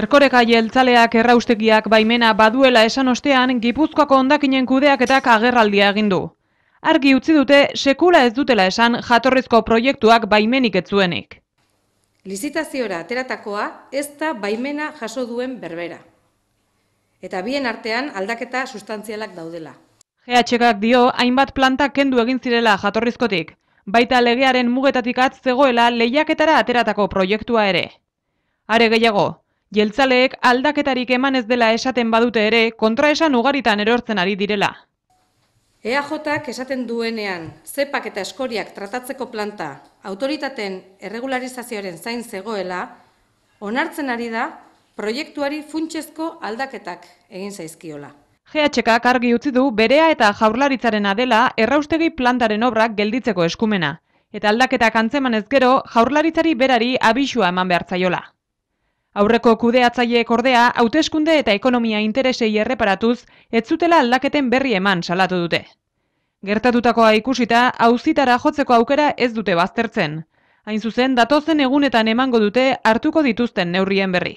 Erkoreka jeltzaleak erraustegiak baimena baduela esan ostean, Gipuzkoako ondakinen kudeaketak agerraldia egin du. Argi utzi dute sekula ez dutela esan jatorrizko proiektuak baimenik ez zuenik. Lizitaziora ateratakoa ez da baimena jaso duen berbera. Eta bien artean aldaketa sustantzialak daudela. Geatxekak dio hainbat planta kendu egin zirela jatorrizkotik, baita legearen mugetatik atzegoela lehiaketara ateratako proiektua ere. Are gehiago, jeltzaleek aldaketarik eman ez dela esaten badute ere, kontraesan ugaritan erortzen ari direla. EAJak esaten duenean, zepak eta eskoriak tratatzeko planta autoritaten erregularizazioaren zain zegoela, onartzen ari da proiektuari funtsezko aldaketak egin zaizkiola. GHK argi utzi du berea eta jaurlaritzaren adela erraustegi plantaren obrak gelditzeko eskumena. Eta aldaketak antzeman ez gero, jaurlaritzari berari abisua eman behar Aurreko kudeatzaileek ordea, hauteskunde eta ekonomia interesei erreparatuz, ez zutela aldaketen berri eman salatu dute. Gertatutakoa ikusita, auzitara jotzeko aukera ez dute baztertzen. Hain zuzen, datozen egunetan emango dute hartuko dituzten neurrien berri.